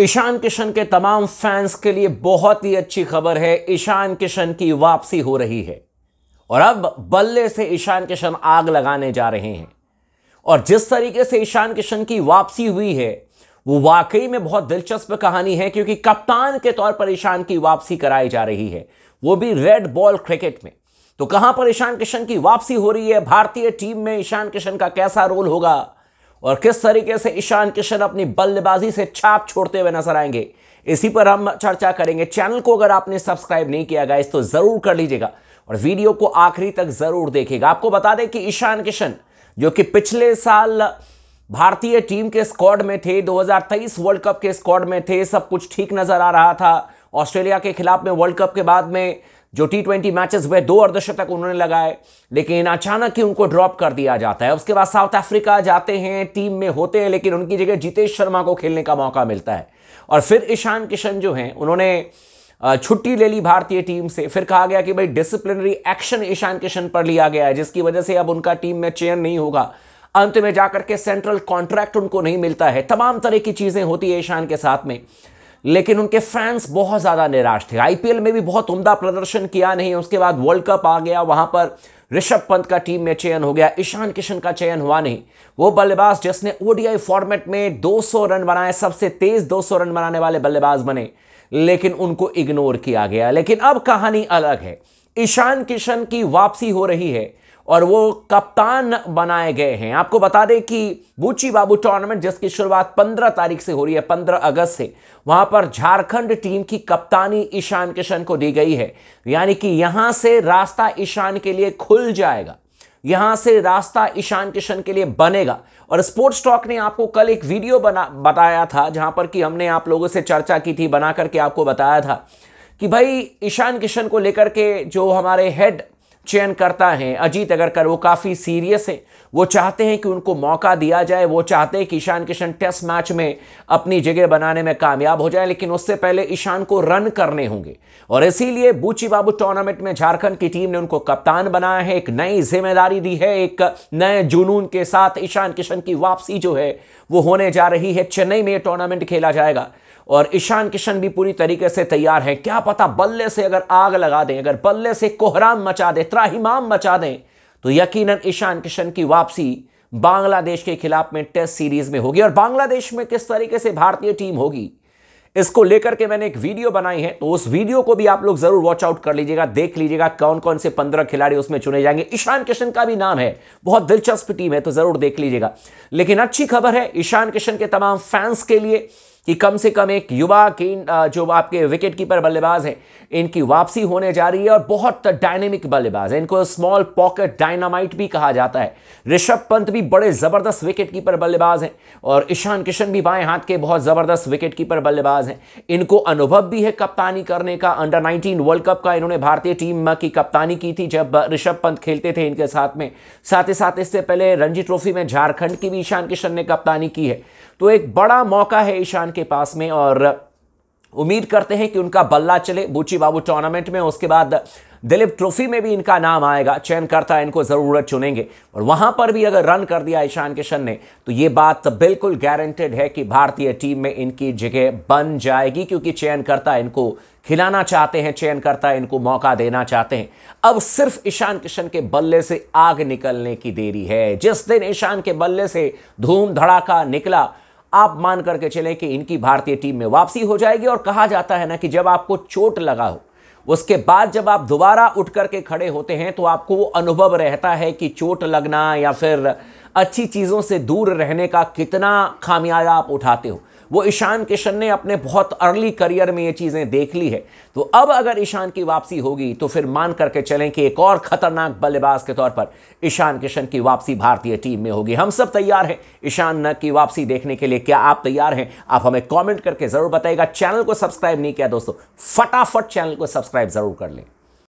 ईशान किशन के तमाम फैंस के लिए बहुत ही अच्छी खबर है ईशान किशन की वापसी हो रही है और अब बल्ले से ईशान किशन आग लगाने जा रहे हैं और जिस तरीके से ईशान किशन की वापसी हुई है वो वाकई में बहुत दिलचस्प कहानी है क्योंकि कप्तान के तौर पर ईशान की वापसी कराई जा रही है वो भी रेड बॉल क्रिकेट में तो कहां पर ईशान किशन की वापसी हो रही है भारतीय टीम में ईशान किशन का कैसा रोल होगा और किस तरीके से ईशान किशन अपनी बल्लेबाजी से छाप छोड़ते हुए नजर आएंगे इसी पर हम चर्चा करेंगे चैनल को अगर आपने सब्सक्राइब नहीं किया गया तो जरूर कर लीजिएगा और वीडियो को आखिरी तक जरूर देखिएगा आपको बता दें कि ईशान किशन जो कि पिछले साल भारतीय टीम के स्क्वाड में थे 2023 वर्ल्ड कप के स्क्वाड में थे सब कुछ ठीक नजर आ रहा था ऑस्ट्रेलिया के खिलाफ में वर्ल्ड कप के बाद में जो टी ट्वेंटी मैचेस हुए दो अर्धशतक उन्होंने लगाए लेकिन अचानक ही उनको ड्रॉप कर दिया जाता है उसके बाद साउथ अफ्रीका जाते हैं टीम में होते हैं लेकिन उनकी जगह जितेश शर्मा को खेलने का मौका मिलता है और फिर ईशान किशन जो हैं उन्होंने छुट्टी ले ली भारतीय टीम से फिर कहा गया कि भाई डिसिप्लिनरी एक्शन ईशान किशन पर लिया गया है जिसकी वजह से अब उनका टीम में चयन नहीं होगा अंत में जाकर के सेंट्रल कॉन्ट्रैक्ट उनको नहीं मिलता है तमाम तरह की चीज़ें होती है ईशान के साथ में लेकिन उनके फैंस बहुत ज़्यादा निराश थे आईपीएल में भी बहुत उमदा प्रदर्शन किया नहीं उसके बाद वर्ल्ड कप आ गया वहां पर ऋषभ पंत का टीम में चयन हो गया ईशान किशन का चयन हुआ नहीं वो बल्लेबाज जिसने ओडीआई फॉर्मेट में 200 रन बनाए सबसे तेज 200 रन बनाने वाले बल्लेबाज बने लेकिन उनको इग्नोर किया गया लेकिन अब कहानी अलग है ईशान किशन की वापसी हो रही है और वो कप्तान बनाए गए हैं आपको बता दें कि बूची बाबू टूर्नामेंट जिसकी शुरुआत 15 तारीख से हो रही है 15 अगस्त से वहां पर झारखंड टीम की कप्तानी ईशान किशन को दी गई है यानी कि यहां से रास्ता ईशान के लिए खुल जाएगा यहां से रास्ता ईशान किशन के लिए बनेगा और स्पोर्ट्स टॉक ने आपको कल एक वीडियो बना बताया था जहां पर कि हमने आप लोगों से चर्चा की थी बना करके आपको बताया था कि भाई ईशान किशन को लेकर के जो हमारे हेड चयन करता है अजीत अगरकर वो काफ़ी सीरियस हैं वो चाहते हैं कि उनको मौका दिया जाए वो चाहते हैं कि ईशान किशन टेस्ट मैच में अपनी जगह बनाने में कामयाब हो जाए लेकिन उससे पहले ईशान को रन करने होंगे और इसीलिए बूची बाबू टूर्नामेंट में झारखंड की टीम ने उनको कप्तान बनाया है एक नई जिम्मेदारी दी है एक नए जुनून के साथ ईशान किशन की वापसी जो है वो होने जा रही है चेन्नई में ये टूर्नामेंट खेला जाएगा और ईशान किशन भी पूरी तरीके से तैयार है क्या पता बल्ले से अगर आग लगा दें अगर बल्ले से कोहराम मचा दें त्राहिमाम मचा दें तो यकीनन ईशान किशन की वापसी बांग्लादेश के खिलाफ में टेस्ट सीरीज में होगी और बांग्लादेश में किस तरीके से भारतीय टीम होगी इसको लेकर के मैंने एक वीडियो बनाई है तो उस वीडियो को भी आप लोग जरूर वॉच आउट कर लीजिएगा देख लीजिएगा कौन कौन से पंद्रह खिलाड़ी उसमें चुने जाएंगे ईशान किशन का भी नाम है बहुत दिलचस्प टीम है तो जरूर देख लीजिएगा लेकिन अच्छी खबर है ईशान किशन के तमाम फैंस के लिए कि कम से कम एक युवा की जो आपके विकेट कीपर बल्लेबाज हैं इनकी वापसी होने जा रही है और बहुत डायनेमिक बल्लेबाज है इनको स्मॉल पॉकेट डायनामाइट भी कहा जाता है ऋषभ पंत भी बड़े ज़बरदस्त विकेट कीपर बल्लेबाज हैं और ईशान किशन भी बाएं हाथ के बहुत ज़बरदस्त विकेट कीपर बल्लेबाज हैं इनको अनुभव भी है कप्तानी करने का अंडर नाइनटीन वर्ल्ड कप का इन्होंने भारतीय टीम की कप्तानी की थी जब ऋषभ पंत खेलते थे इनके साथ में साथ ही साथ इससे पहले रणजी ट्रॉफी में झारखंड की भी ईशान किशन ने कप्तानी की है तो एक बड़ा मौका है ईशान के पास में और उम्मीद करते हैं कि उनका बल्ला चले बूची बाबू टूर्नामेंट में उसके बाद दिलीप ट्रॉफी में भी इनका नाम आएगा चयनकर्ता इनको जरूरत चुनेंगे और वहां पर भी अगर रन कर दिया ईशान किशन ने तो ये बात बिल्कुल गारंटेड है कि भारतीय टीम में इनकी जगह बन जाएगी क्योंकि चयनकर्ता इनको खिलाना चाहते हैं चयनकर्ता इनको मौका देना चाहते हैं अब सिर्फ ईशान किशन के बल्ले से आग निकलने की देरी है जिस दिन ईशान के बल्ले से धूम धड़ाका निकला आप मान करके चले कि इनकी भारतीय टीम में वापसी हो जाएगी और कहा जाता है ना कि जब आपको चोट लगा हो उसके बाद जब आप दोबारा उठ करके खड़े होते हैं तो आपको वो अनुभव रहता है कि चोट लगना या फिर अच्छी चीज़ों से दूर रहने का कितना खामियाजा आप उठाते हो वो ईशान किशन ने अपने बहुत अर्ली करियर में ये चीज़ें देख ली है तो अब अगर ईशान की वापसी होगी तो फिर मान करके चलें कि एक और ख़तरनाक बल्लेबाज के तौर पर ईशान किशन की वापसी भारतीय टीम में होगी हम सब तैयार हैं ईशान की वापसी देखने के लिए क्या आप तैयार हैं आप हमें कॉमेंट करके ज़रूर बताइएगा चैनल को सब्सक्राइब नहीं किया दोस्तों फटाफट चैनल को सब्सक्राइब ज़रूर कर लें